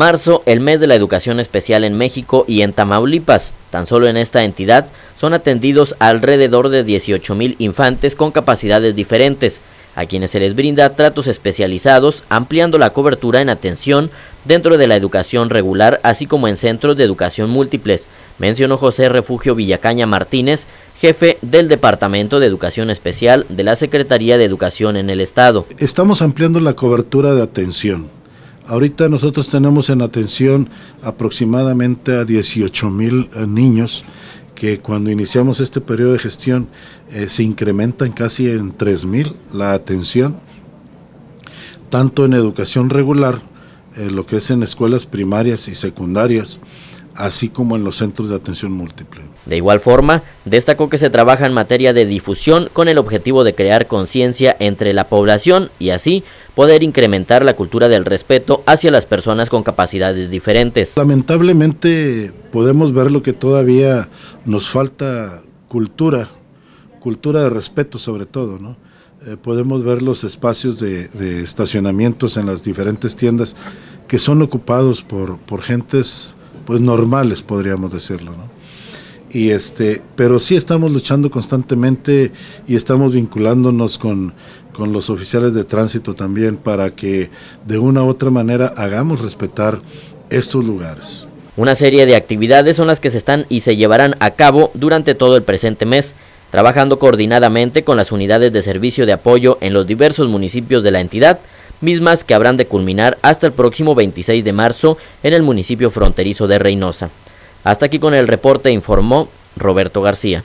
Marzo, el mes de la educación especial en México y en Tamaulipas. Tan solo en esta entidad son atendidos alrededor de 18 mil infantes con capacidades diferentes, a quienes se les brinda tratos especializados, ampliando la cobertura en atención dentro de la educación regular, así como en centros de educación múltiples, mencionó José Refugio Villacaña Martínez, jefe del Departamento de Educación Especial de la Secretaría de Educación en el Estado. Estamos ampliando la cobertura de atención Ahorita nosotros tenemos en atención aproximadamente a 18 mil eh, niños que cuando iniciamos este periodo de gestión eh, se incrementan casi en 3 mil la atención, tanto en educación regular, eh, lo que es en escuelas primarias y secundarias, así como en los centros de atención múltiple. De igual forma, destacó que se trabaja en materia de difusión con el objetivo de crear conciencia entre la población y así poder incrementar la cultura del respeto hacia las personas con capacidades diferentes. Lamentablemente podemos ver lo que todavía nos falta cultura, cultura de respeto sobre todo, eh, podemos ver los espacios de, estacionamientos en las diferentes tiendas que son ocupados por, por gentes pues normales, podríamos decirlo, Y este, pero sí estamos luchando constantemente y estamos vinculándonos con los oficiales de tránsito también para que de una u otra manera hagamos respetar estos lugares. Una serie de actividades son las que se están y se llevarán a cabo durante todo el presente mes, trabajando coordinadamente con las unidades de servicio de apoyo en los diversos municipios de la entidad mismas que habrán de culminar hasta el próximo 26 de marzo en el municipio fronterizo de Reynosa. Hasta aquí con el reporte informó Roberto García.